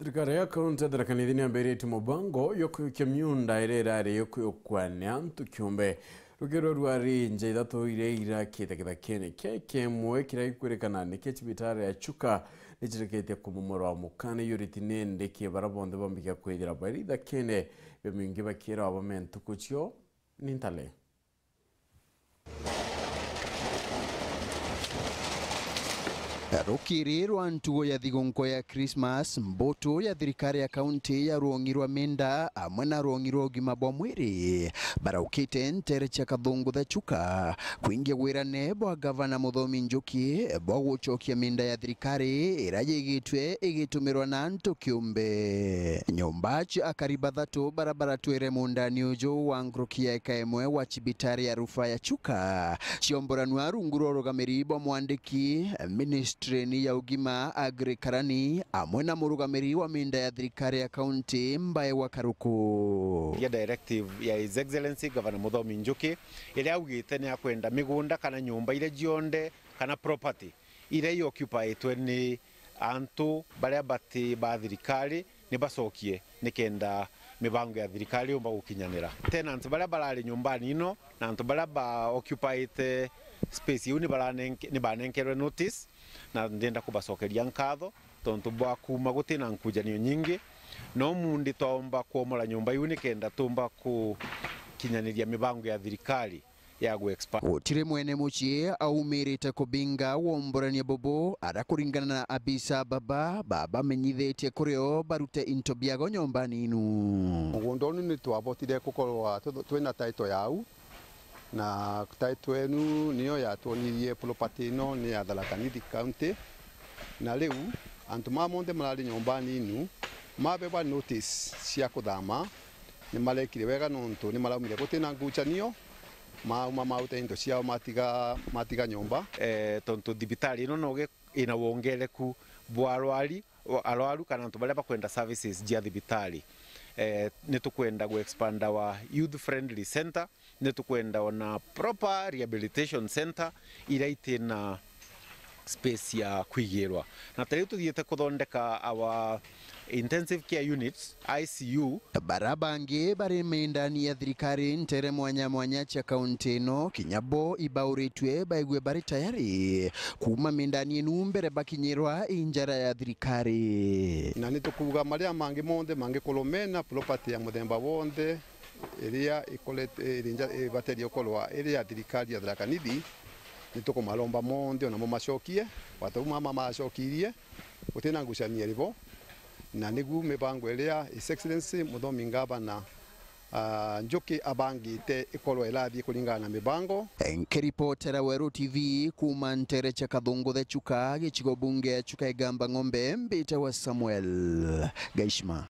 thirikari ya kaunti thirakanithini yambĩrĩte mũbango yũkũyũkia mĩunda ĩrĩa ĩrarĩ kiumbe ntũ kĩũmbe rũgĩro rwa rĩnja ithatũ iria irakĩte gĩthaka-inĩ kĩ kĩmwe kĩrĩa gĩkwĩrĩkana nĩkĩ cibitarĩ ya chuka bara bonthe bambĩkia kwĩthĩra barĩ ithaka-inĩ bĩmĩngĩ bakĩra wabame ntũkũcio nĩ ntale rukirirwa ntugo ya thigonko ya Christmas mbutu ya thirikari ya kaunti ya ruongi rwa minda amwe na ruongi rwa ugima bwa mwiri baraukite ntere cha kathungu thachuka kwingia gwirane bwa gavana muthomi njuki bwa gucokia minda ya thirikari ira yigitwe igitumirwa na ntu kiumbe nyumba cha akariba thatu barabara twire mundani uju wa ngruki ya eka wa chibitari ya rufa ya chuka ciomboranwa rungu rwa rugamiri bwa mwandiki minister ministry ya ugima karani amwe na murugamiri wa minda ya thirikari ya kaunti mbae wa karuku ya directive ya his excellency governor muthomi njuki iria augite ni akwenda migunda kana nyumba iria jionde kana property iria ioccupaitwe ni antu bale bati ba thirikari ni bacokie ni kenda mibango ya thirikari umba gukinyanira tenants baria barari nyumbani ino na antu baria ba occupied space iu ni banenkerwe notice na ndenda kubacokeria nkatho tontu bwa kuma gutina nkujanio nyingi no mundi twaomba kuomora nyumba iu nikenda kenda tumba ku kinyaniria mibango ya thirikari yaguexpa otire mwene muchie aumirite kubinga womborania bobo ara kuringana na baba ababa babamenyithitie o barute into biago nyomba ninu mugunda unu ni twavotire gukorwa twina title yau na taito enu niyo yatwonirie property ino ni ya tharaka county na riu antu ma monthe marari nyombani inu mabewa notice cia kuthama ni marekire wega nontu ni maraumire gutina ngucanio mauma maute indo ciao matiga matiga nyumba eh tonto dibitali ino noge ina wongereku bwarwari arwaru kana antu baria bakwenda services jia dibitali eh, nitukwenda expand our youth friendly center nitukwenda ona proper rehabilitation center iria itina space ya kuigirwa na tari tuthiete kuthondeka our intensive care units ICU bara bangi bari mindani ya thirikari ntere mwanya mwanya cha kaunti ino kinyabo ibauritwe baigwe bari tayari kuma mindani inu mbere bakinyirwa injara ya thirikari na nitukuga maria mangi monde mangi kolomena property ya mudemba wonde iria ikolete irinja ibateri okolwa iri ya thirikari ya tharakanithi nä tå kå maromba monthe onamo mama macokirie gå na ngucania ah, rä na nigu guo mä bango ä rä ngavana Uh, njuki abangite ikorwo irathie kuringana na mibango nkiripotera weru tv kuma kathungu the chuka gicigo bunge chuka igamba ng'ombe mbite wa samuel gaishma